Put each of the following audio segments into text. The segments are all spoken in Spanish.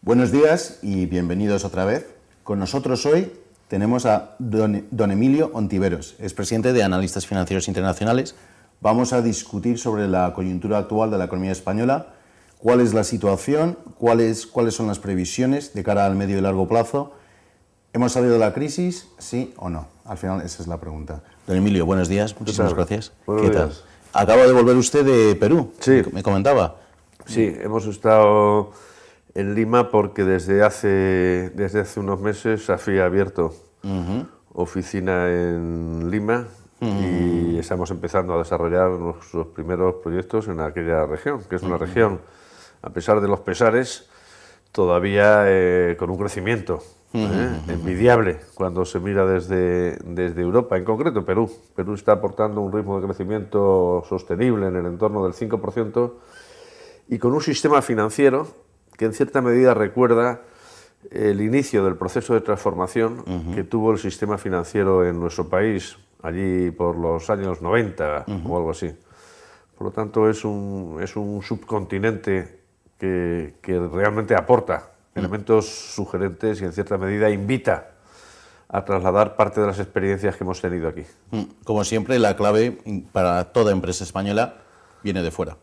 Buenos días y bienvenidos otra vez. Con nosotros hoy tenemos a don, Emilio Ontiveros, es presidente de Analistas Financieros Internacionales. Vamos a discutir sobre la coyuntura actual de la economía española, cuál es la situación, cuáles, son las previsiones de cara al medio y largo plazo. ¿Hemos salido de la crisis, sí o no? Al final esa es la pregunta. Don Emilio, buenos días, muchísimas gracias. ¿Qué tal? Acaba de volver usted de Perú, sí. me comentaba. Sí, hemos estado en Lima porque desde hace, desde hace unos meses ha abierto oficina en Lima y estamos empezando a desarrollar nuestros primeros proyectos en aquella región, que es una región, a pesar de los pesares, todavía eh, con un crecimiento ¿eh? envidiable cuando se mira desde, desde Europa, en concreto Perú. Perú está aportando un ritmo de crecimiento sostenible en el entorno del 5% y con un sistema financiero que en cierta medida recuerda el inicio del proceso de transformación que tuvo el sistema financiero en nuestro país, allí por los años 90 o algo así. Por lo tanto, es un, es un subcontinente que, realmente aporta elementos sugerentes y en cierta medida invita a trasladar parte de las experiencias que hemos tenido aquí. Como siempre, la clave para toda empresa española viene de fuera.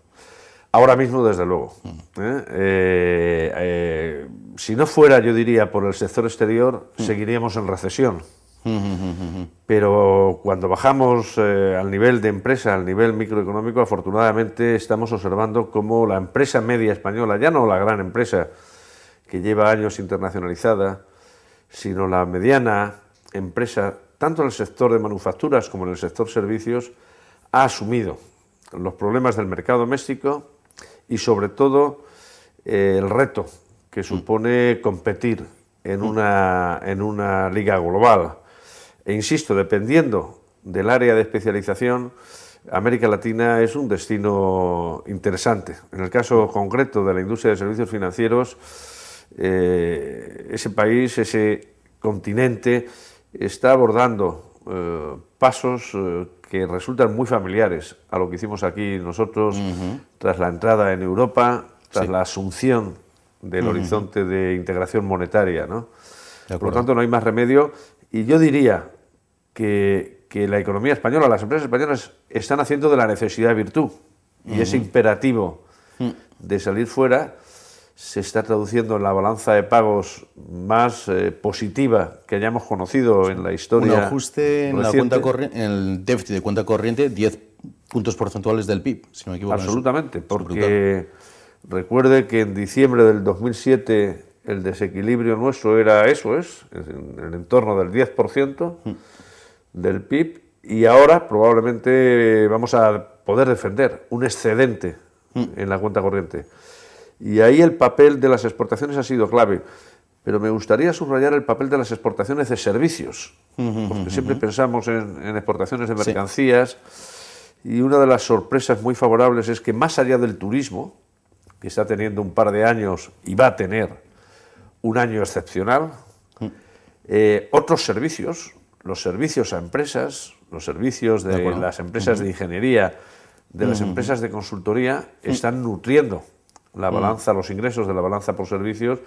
Ahora mismo, desde luego. ¿eh? Eh, eh, si no fuera, yo diría, por el sector exterior, mm. seguiríamos en recesión. Mm, mm, Pero cuando bajamos al nivel de empresa, al nivel microeconómico, afortunadamente estamos observando cómo la empresa media española, ya no la gran empresa que lleva años internacionalizada, sino la mediana empresa, tanto en el sector de manufacturas como en el sector servicios, ha asumido los problemas del mercado doméstico, y sobre todo eh, el reto que mm. supone competir en mm. una, en una liga global. E insisto, dependiendo del área de especialización, América Latina es un destino interesante. En el caso mm. concreto de la industria de servicios financieros, eh, ese país, ese continente, está abordando eh, pasos resultan muy familiares a lo que hicimos aquí nosotros tras la entrada en Europa, tras la asunción del horizonte de integración monetaria. ¿no? Por lo tanto, no hay más remedio. Y yo diría que, la economía española, las empresas españolas están haciendo de la necesidad de virtud. Y es imperativo mm. de salir fuera se está traduciendo en la balanza de pagos más eh, positiva que hayamos conocido en la historia. Un ajuste en, la cuenta el déficit de cuenta corriente, 10 puntos porcentuales del PIB, si no me equivoco. Absolutamente, porque recuerde que en diciembre del 2007 el desequilibrio nuestro era eso, es, en el entorno del 10% mm. del PIB, y ahora probablemente vamos a poder defender un excedente mm. en la cuenta corriente. Y ahí el papel de las exportaciones ha sido clave. Pero me gustaría subrayar el papel de las exportaciones de servicios, porque siempre pensamos en, exportaciones de mercancías. Y una de las sorpresas muy favorables es que más allá del turismo, que está teniendo un par de años y va a tener un año excepcional, mm. eh, otros servicios, los servicios a empresas, los servicios de las empresas de ingeniería, de las empresas de consultoría, mm. están nutriendo la mm. balanza, los ingresos de la balanza por servicios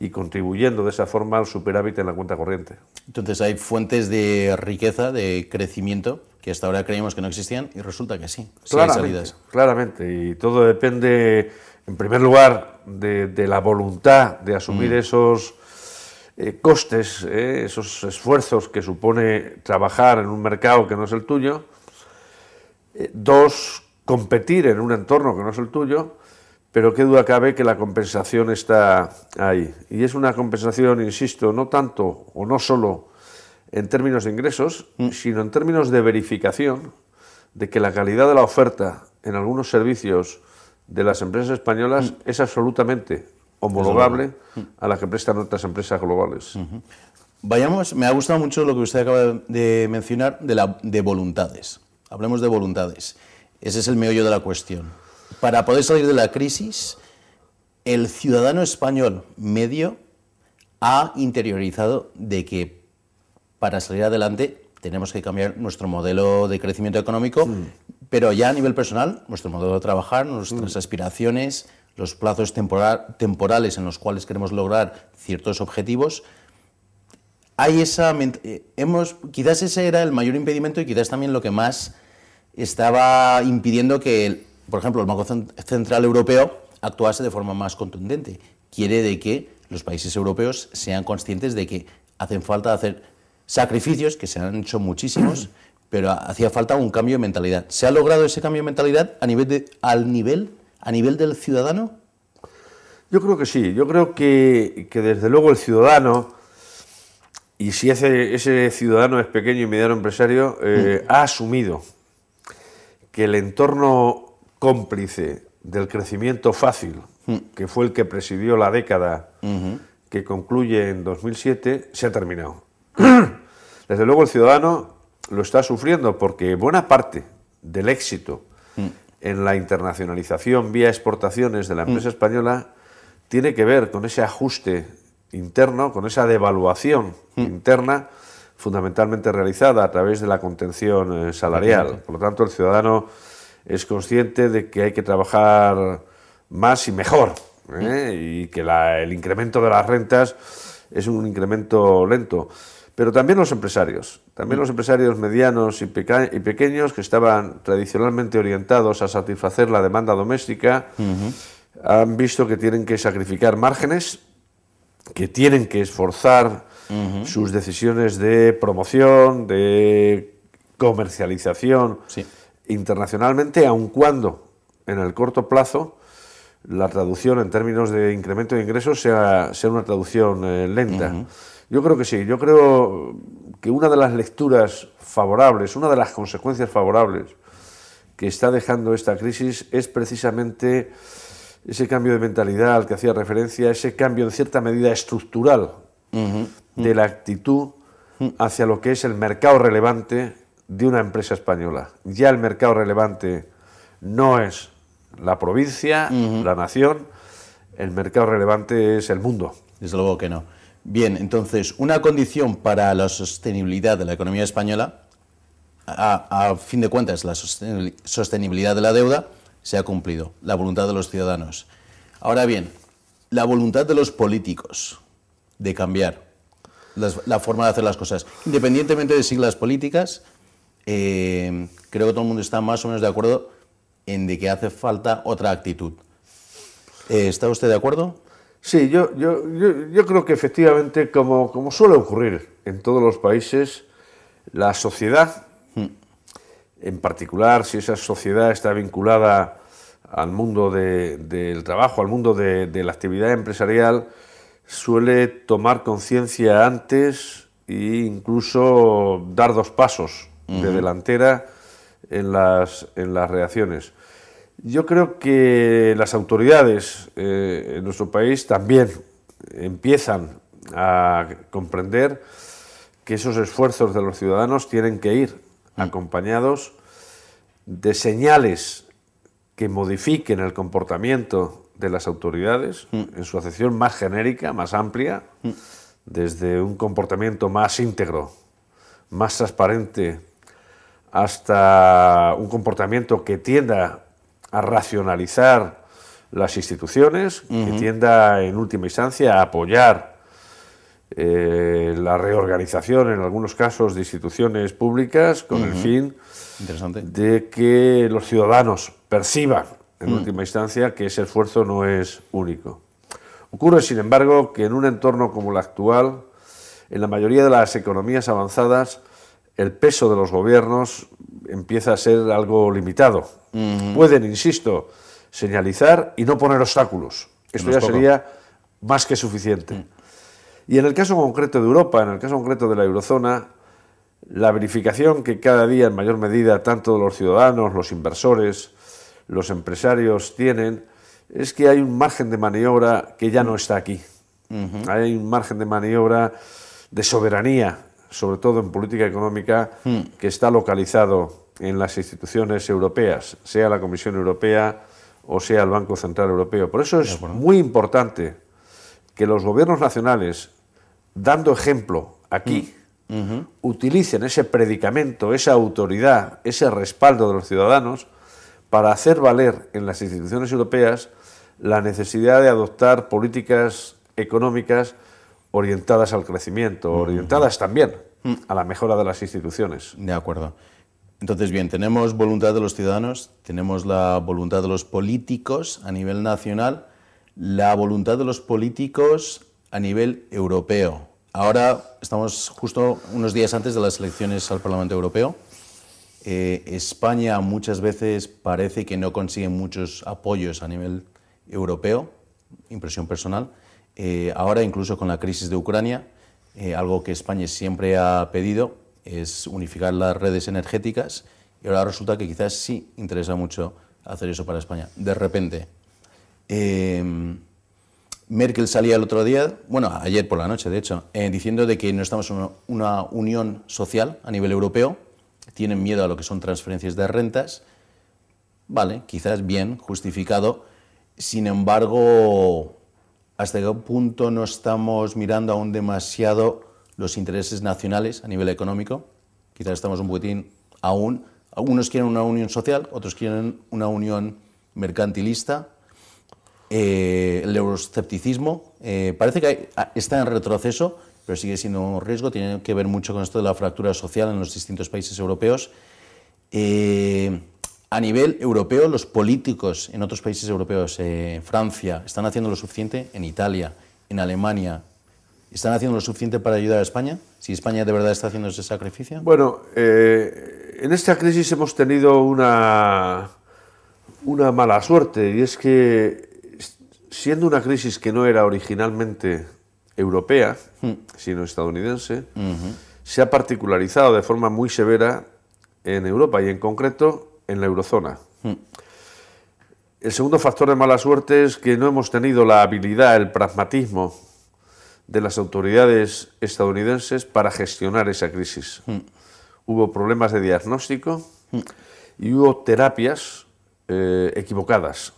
y contribuyendo de esa forma al superávit en la cuenta corriente. Entonces hay fuentes de riqueza, de crecimiento, que hasta ahora creíamos que no existían y resulta que sí. Claramente, salidas. claramente. y todo depende, en primer lugar, de, la voluntad de asumir mm. esos eh, costes, eh, esos esfuerzos que supone trabajar en un mercado que no es el tuyo. Eh, dos, competir en un entorno que no es el tuyo pero qué duda cabe que la compensación está ahí. Y es una compensación, insisto, no tanto o no solo en términos de ingresos, mm. sino en términos de verificación de que la calidad de la oferta en algunos servicios de las empresas españolas mm. es absolutamente homologable mm. a la que prestan otras empresas globales. Vayamos, me ha gustado mucho lo que usted acaba de mencionar de, la, de voluntades. Hablemos de voluntades. Ese es el meollo de la cuestión para poder salir de la crisis, el ciudadano español medio ha interiorizado de que para salir adelante tenemos que cambiar nuestro modelo de crecimiento económico, pero ya a nivel personal, nuestro modelo de trabajar, nuestras aspiraciones, los plazos temporales en los cuales queremos lograr ciertos objetivos, hay esa eh, hemos quizás ese era el mayor impedimento y quizás también lo que más estaba impidiendo que el por ejemplo, el Banco Central Europeo actuase de forma más contundente. Quiere de que los países europeos sean conscientes de que hacen falta hacer sacrificios, que se han hecho muchísimos, pero hacía falta un cambio de mentalidad. ¿Se ha logrado ese cambio de mentalidad a nivel al nivel, del ciudadano? Yo creo que sí. Yo creo que, desde luego el ciudadano, y si ese, ciudadano es pequeño y mediano empresario, eh, mm. ha asumido que el entorno cómplice del crecimiento fácil, hmm. que fue el que presidió la década que concluye en 2007, se ha terminado. Desde luego el ciudadano lo está sufriendo porque buena parte del éxito hmm. en la internacionalización vía exportaciones de la hmm. empresa española tiene que ver con ese ajuste interno, con esa devaluación interna fundamentalmente realizada a través de la contención eh, salarial. Por lo tanto, el ciudadano es consciente de que hay que trabajar más y mejor ¿eh? y que el incremento de las rentas es un incremento lento. Pero también los empresarios, también los empresarios medianos y, y pequeños que estaban tradicionalmente orientados a satisfacer la demanda doméstica, han visto que tienen que sacrificar márgenes, que tienen que esforzar sus decisiones de promoción, de comercialización. Sí internacionalmente, aun cuando en el corto plazo la traducción en términos de incremento de ingresos sea, una traducción eh, lenta. Yo creo que sí, yo creo que una de las lecturas favorables, una de las consecuencias favorables que está dejando esta crisis es precisamente ese cambio de mentalidad al que hacía referencia, ese cambio en cierta medida estructural de la actitud hacia lo que es el mercado relevante de una empresa española. Ya el mercado relevante no es la provincia, la nación, el mercado relevante es el mundo. Desde luego que no. Bien, entonces, una condición para la sostenibilidad de la economía española, a, fin de cuentas, la sostenibilidad de la deuda, se ha cumplido, la voluntad de los ciudadanos. Ahora bien, la voluntad de los políticos de cambiar la forma de hacer las cosas, independientemente de siglas políticas, Em, creo que todo el mundo está más o menos de acuerdo en que hace falta otra actitud. Eh, ¿Está usted de acuerdo? Sí, yo, yo, creo que efectivamente, como, suele ocurrir en todos los países, la sociedad, hmm. en particular si esa sociedad está vinculada al mundo del trabajo, al mundo de la actividad empresarial, suele tomar conciencia antes e incluso dar dos pasos de delantera en las, en las reacciones. Yo creo que las autoridades eh, en nuestro país también empiezan a comprender que esos esfuerzos de los ciudadanos tienen que ir mm. acompañados de señales que modifiquen el comportamiento de las autoridades mm. en su acepción más genérica, más amplia, mm. desde un comportamiento más íntegro, más transparente, hasta un comportamiento que tienda a racionalizar las instituciones, que tienda en última instancia a apoyar eh, la reorganización en algunos casos de instituciones públicas con el fin de que los ciudadanos perciban en mm. última instancia que ese esfuerzo no es único. Ocurre, sin embargo, que en un entorno como el actual, en la mayoría de las economías avanzadas, el peso de los gobiernos empieza a ser algo limitado. Pueden, insisto, señalizar y no poner obstáculos. Esto ya sería más que suficiente. Mm. Y en el caso concreto de Europa, en el caso concreto de la eurozona, la verificación que cada día en mayor medida tanto los ciudadanos, los inversores, los empresarios tienen es que hay un margen de maniobra que ya no mm. está aquí. Hay un margen de maniobra de soberanía sobre todo en política económica, hmm. que está localizado en las instituciones europeas, sea la Comisión Europea o sea el Banco Central Europeo. Por eso es muy importante que los gobiernos nacionales, dando ejemplo aquí, hmm. utilicen ese predicamento, esa autoridad, ese respaldo de los ciudadanos para hacer valer en las instituciones europeas la necesidad de adoptar políticas económicas orientadas al crecimiento, orientadas también mm. a la mejora de las instituciones. De acuerdo. Entonces, bien, tenemos voluntad de los ciudadanos, tenemos la voluntad de los políticos a nivel nacional, la voluntad de los políticos a nivel europeo. Ahora estamos justo unos días antes de las elecciones al Parlamento Europeo. Eh, España muchas veces parece que no consigue muchos apoyos a nivel europeo, impresión personal. Eh, ahora, incluso con la crisis de Ucrania, eh, algo que España siempre ha pedido es unificar las redes energéticas y ahora resulta que quizás sí interesa mucho hacer eso para España, de repente. Em, Merkel salía el otro día, bueno, ayer por la noche de hecho, eh, diciendo de que no estamos en una, una, unión social a nivel europeo, tienen miedo a lo que son transferencias de rentas, vale, quizás bien, justificado, sin embargo, hasta qué punto no estamos mirando aún demasiado los intereses nacionales a nivel económico. Quizás estamos un poquitín aún. Algunos quieren una unión social, otros quieren una unión mercantilista. Eh, el euroscepticismo eh, parece que está en retroceso, pero sigue siendo un riesgo. Tiene que ver mucho con esto de la fractura social en los distintos países europeos. Eh, a nivel europeo, los políticos en otros países europeos, en eh, Francia, están haciendo lo suficiente, en Italia, en Alemania, ¿están haciendo lo suficiente para ayudar a España? Si España de verdad está haciendo ese sacrificio. Bueno, eh, en esta crisis hemos tenido una, una mala suerte y es que siendo una crisis que no era originalmente europea, mm. sino estadounidense, se ha particularizado de forma muy severa en Europa y en concreto en la eurozona. Hmm. El segundo factor de mala suerte es que no hemos tenido la habilidad, el pragmatismo de las autoridades estadounidenses para gestionar esa crisis. Hmm. Hubo problemas de diagnóstico hmm. y hubo terapias eh, equivocadas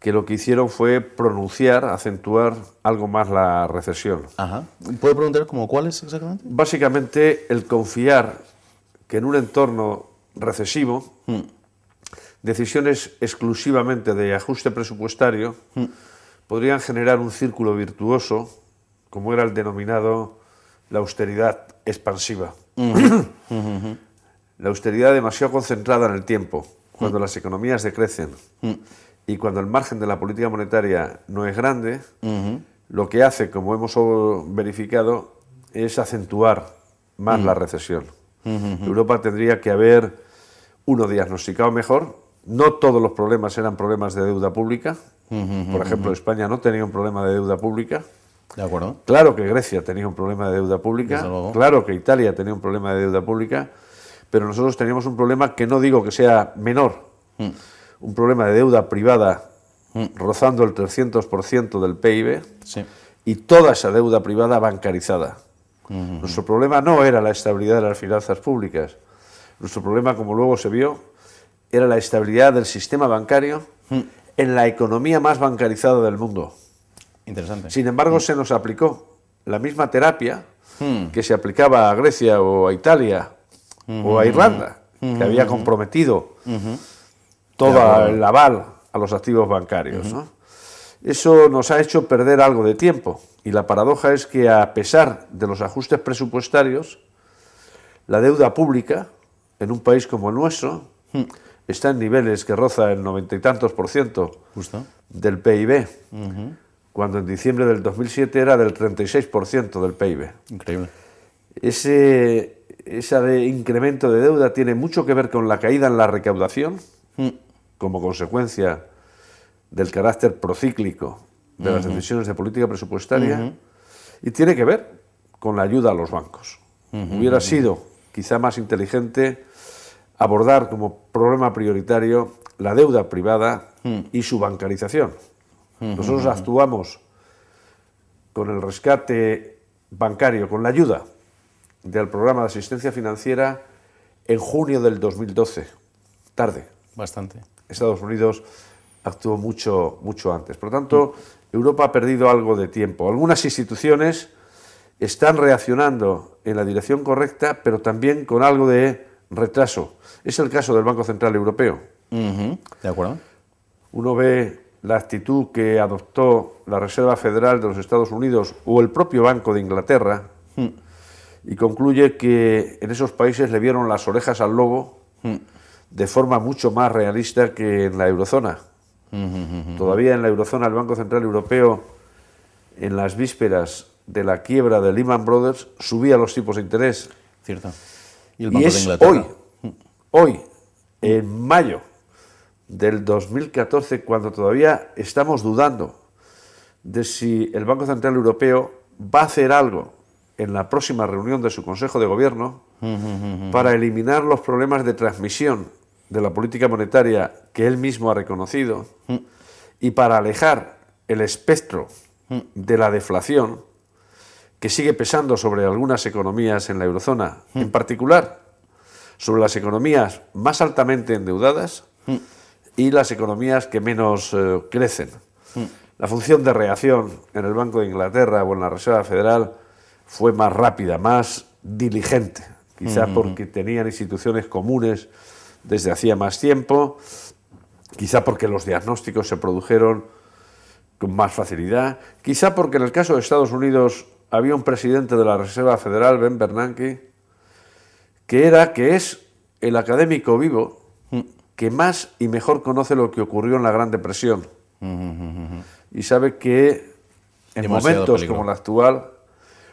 que lo que hicieron fue pronunciar, acentuar algo más la recesión. ¿Puede ¿Puedo preguntar como cuáles exactamente? Básicamente el confiar que en un entorno recesivo, hmm. decisiones exclusivamente de ajuste presupuestario, hmm. podrían generar un círculo virtuoso, como era el denominado la austeridad expansiva. Hmm. la austeridad demasiado concentrada en el tiempo, cuando las economías decrecen y cuando el margen de la política monetaria no es grande, lo que hace, como hemos verificado, es acentuar más la recesión. Europa tendría que haber, uno, diagnosticado mejor. No todos los problemas eran problemas de deuda pública. Por ejemplo, España no tenía un problema de deuda pública. Claro que Grecia tenía un problema de deuda pública. Claro que Italia tenía un problema de deuda pública. Pero nosotros teníamos un problema que no digo que sea menor. Mm. Un problema de deuda privada mm. rozando el 300% del PIB. Y toda esa deuda privada bancarizada. Nuestro problema no era la estabilidad de las finanzas públicas. Nuestro problema, como luego se vio, era la estabilidad del sistema bancario mm. en la economía más bancarizada del mundo. Interesante. Sin embargo, mm. se nos aplicó la misma terapia mm. que se aplicaba a Grecia o a Italia o a Irlanda, que había comprometido todo el aval a los activos bancarios. Eso nos ha hecho perder algo de tiempo y la paradoja es que a pesar de los ajustes presupuestarios, la deuda pública en un país como el nuestro hmm. está en niveles que roza el noventa y tantos por ciento del PIB, cuando en diciembre del 2007 era del 36 por ciento del PIB. Increíble. Ese, incremento de deuda tiene mucho que ver con la caída en la recaudación, hmm. como consecuencia del carácter procíclico de las decisiones de política presupuestaria y tiene que ver con la ayuda a los bancos. Hubiera sido quizá más inteligente abordar como problema prioritario la deuda privada hmm. y su bancarización. Nosotros actuamos con el rescate bancario, con la ayuda del programa de asistencia financiera en junio del 2012. Tarde. Bastante. Estados Unidos actuó mucho, mucho antes. Por lo tanto, Europa ha perdido algo de tiempo. Algunas instituciones están reaccionando en la dirección correcta, pero también con algo de retraso. Es el caso del Banco Central Europeo. De acuerdo. Uno ve la actitud que adoptó la Reserva Federal de los Estados Unidos o el propio Banco de Inglaterra hmm. y concluye que en esos países le vieron las orejas al lobo hmm. de forma mucho más realista que en la eurozona. Todavía en la eurozona el Banco Central Europeo, en las vísperas de la quiebra de Lehman Brothers, subía los tipos de interés. Cierto. Y, el Banco de hoy, hoy, en mayo del 2014, cuando todavía estamos dudando de si el Banco Central Europeo va a hacer algo en la próxima reunión de su Consejo de Gobierno para eliminar los problemas de transmisión de la política monetaria que él mismo ha reconocido mm. y para alejar el espectro mm. de la deflación que sigue pesando sobre algunas economías en la eurozona, mm. en particular sobre las economías más altamente endeudadas y las economías que menos eh, crecen. La función de reacción en el Banco de Inglaterra o en la Reserva Federal fue más rápida, más diligente, quizás porque tenían instituciones comunes desde hacía más tiempo, quizá porque los diagnósticos se produjeron con más facilidad, quizá porque en el caso de Estados Unidos había un presidente de la Reserva Federal, Ben Bernanke, que era, que es el académico vivo que más y mejor conoce lo que ocurrió en la Gran Depresión y sabe que en momentos como el actual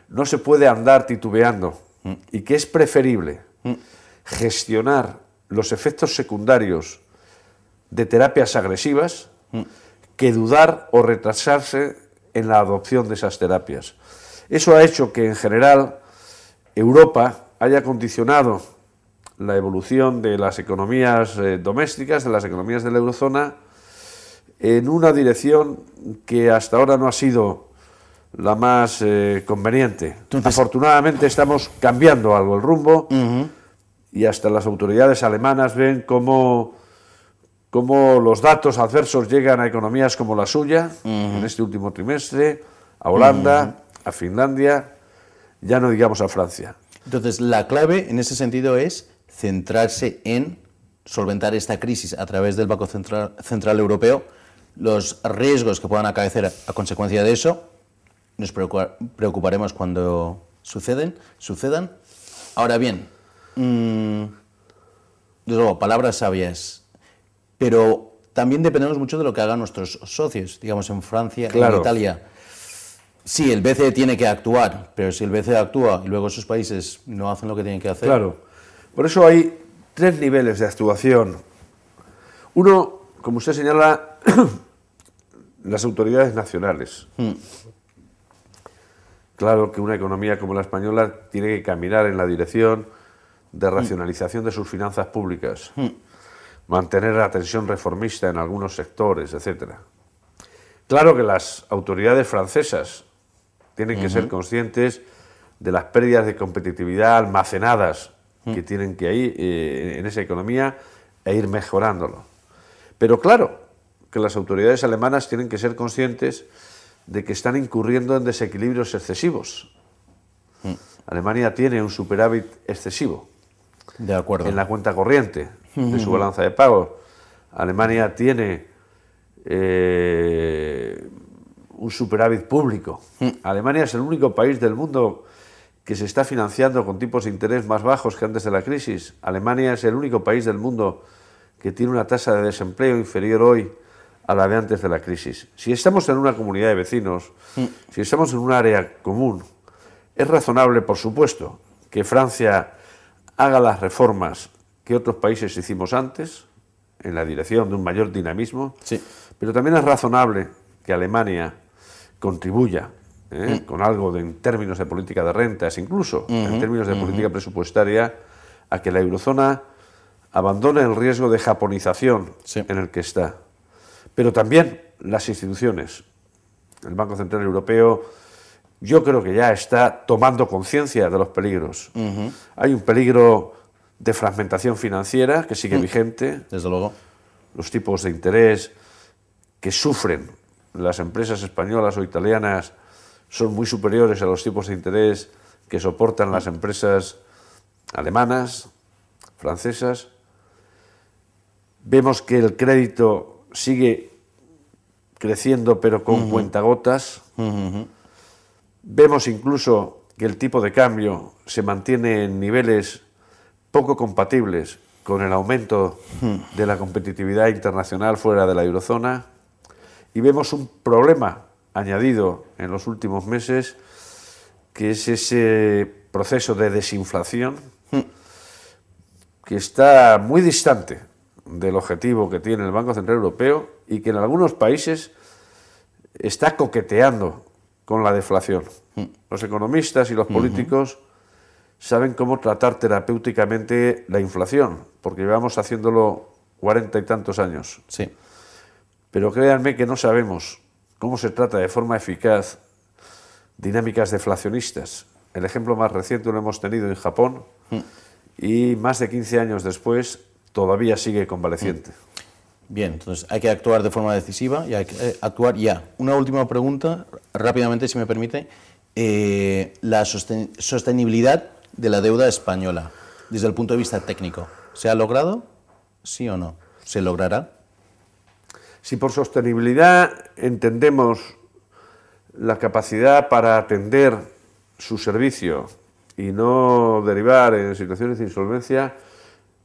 no se puede andar titubeando y que es preferible mm. gestionar los efectos secundarios de terapias agresivas mm. que dudar o retrasarse en la adopción de esas terapias. Eso ha hecho que en general Europa haya condicionado la evolución de las economías eh, domésticas, de las economías de la eurozona, en una dirección que hasta ahora no ha sido la más eh, conveniente. Afortunadamente estamos cambiando algo el rumbo y hasta las autoridades alemanas ven cómo, cómo los datos adversos llegan a economías como la suya en este último trimestre, a Holanda, a Finlandia, ya no digamos a Francia. Entonces, la clave en ese sentido es centrarse en solventar esta crisis a través del Banco Central, Europeo, los riesgos que puedan acaecer a, consecuencia de eso, nos preocuparemos cuando suceden, sucedan. Ahora bien, mmm, desde luego, palabras sabias, pero también dependemos mucho de lo que hagan nuestros socios, digamos en Francia, en Italia. Sí, el BCE tiene que actuar, pero si el BCE actúa y luego esos países no hacen lo que tienen que hacer. Claro. Por eso hay tres niveles de actuación. Uno, como usted señala, las autoridades nacionales. Hmm. Claro que una economía como la española tiene que caminar en la dirección de racionalización de sus finanzas públicas, hmm. mantener la tensión reformista en algunos sectores, etc. Claro que las autoridades francesas tienen que ser conscientes de las pérdidas de competitividad almacenadas que hmm. tienen que ir eh, en esa economía e ir mejorándolo. Pero claro que las autoridades alemanas tienen que ser conscientes de que están incurriendo en desequilibrios excesivos. Hmm. Alemania tiene un superávit excesivo acuerdo. en la cuenta corriente de su balanza de pagos. Alemania tiene eh, un superávit público. Mm. Alemania es el único país del mundo que se está financiando con tipos de interés más bajos que antes de la crisis. Alemania es el único país del mundo que tiene una tasa de desempleo inferior hoy a la de antes de la crisis. Si estamos en una comunidad de vecinos, mm. si estamos en un área común, es razonable, por supuesto, que Francia haga las reformas que otros países hicimos antes, en la dirección de un mayor dinamismo, sí. pero también es razonable que Alemania contribuya ¿eh? mm. con algo en términos de política de rentas, incluso en términos de política presupuestaria, a que la eurozona abandone el riesgo de japonización en el que está. Pero también las instituciones, el Banco Central Europeo, yo creo que ya está tomando conciencia de los peligros. Hay un peligro de fragmentación financiera que sigue mm. vigente. Desde luego. Los tipos de interés que sufren las empresas españolas o italianas son muy superiores a los tipos de interés que soportan las empresas alemanas, francesas. Vemos que el crédito sigue creciendo pero con cuentagotas. Vemos incluso que el tipo de cambio se mantiene en niveles poco compatibles con el aumento hmm. de la competitividad internacional fuera de la eurozona y vemos un problema añadido en los últimos meses que es ese proceso de desinflación hmm. que está muy distante del objetivo que tiene el Banco Central Europeo y que en algunos países está coqueteando con la deflación. Hmm. Los economistas y los políticos saben cómo tratar terapéuticamente la inflación, porque llevamos haciéndolo cuarenta y tantos años. Sí. Pero créanme que no sabemos cómo se trata de forma eficaz dinámicas deflacionistas. El ejemplo más reciente lo hemos tenido en Japón hmm. y más de 15 años después todavía sigue convaleciente. Hmm. Bien, entonces hay que actuar de forma decisiva y hay que eh, actuar ya. Una última pregunta, rápidamente, si me permite. Eh, la sostenibilidad de la deuda española, desde el punto de vista técnico, ¿se ha logrado? ¿Sí o no? ¿Se logrará? Si por sostenibilidad entendemos la capacidad para atender su servicio y no derivar en situaciones de insolvencia,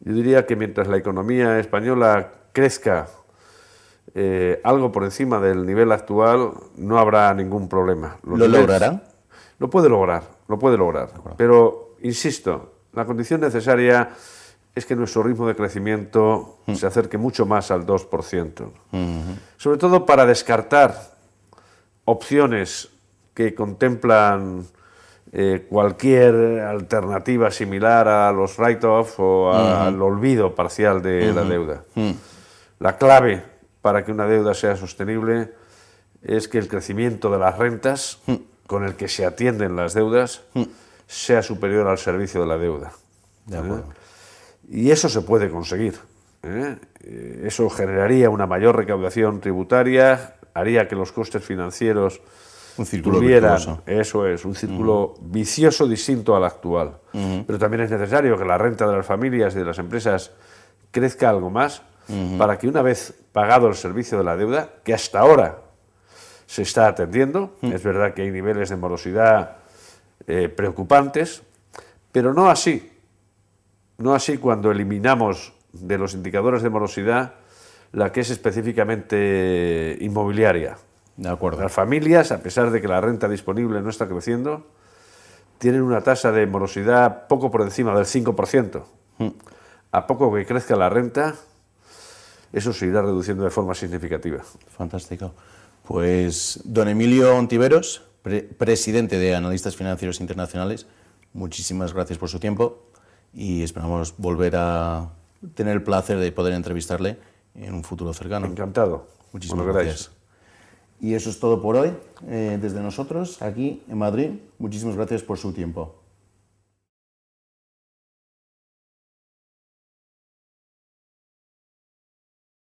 yo diría que mientras la economía española crezca eh, algo por encima del nivel actual, no habrá ningún problema. ¿Lo logrará? Lo puede lograr, lo puede lograr. Pero, insisto, la condición necesaria es que nuestro ritmo de crecimiento mm. se acerque mucho más al 2%. Mm-hmm. Sobre todo para descartar opciones que contemplan eh, cualquier alternativa similar a los write-offs o al mm-hmm. olvido parcial de la mm-hmm. deuda. Mm. La clave para que una deuda sea sostenible es que el crecimiento de las rentas hmm. con el que se atienden las deudas hmm. sea superior al servicio de la deuda. ¿eh? Y eso se puede conseguir. ¿eh? Eh, eso generaría una mayor recaudación tributaria, haría que los costes financieros un círculo eso es, un círculo vicioso distinto al actual. Pero también es necesario que la renta de las familias y de las empresas crezca algo más para que una vez pagado el servicio de la deuda, que hasta ahora se está atendiendo, es verdad que hay niveles de morosidad eh, preocupantes, pero no así, no así cuando eliminamos de los indicadores de morosidad la que es específicamente inmobiliaria. De acuerdo. Las familias, a pesar de que la renta disponible no está creciendo, tienen una tasa de morosidad poco por encima del 5%. A poco que crezca la renta, eso se irá reduciendo de forma significativa. Fantástico. Pues don Emilio Ontiveros, presidente de Analistas Financieros Internacionales, muchísimas gracias por su tiempo y esperamos volver a tener el placer de poder entrevistarle en un futuro cercano. Encantado. Muchísimas gracias. Y eso es todo por hoy eh, desde nosotros aquí en Madrid. Muchísimas gracias por su tiempo.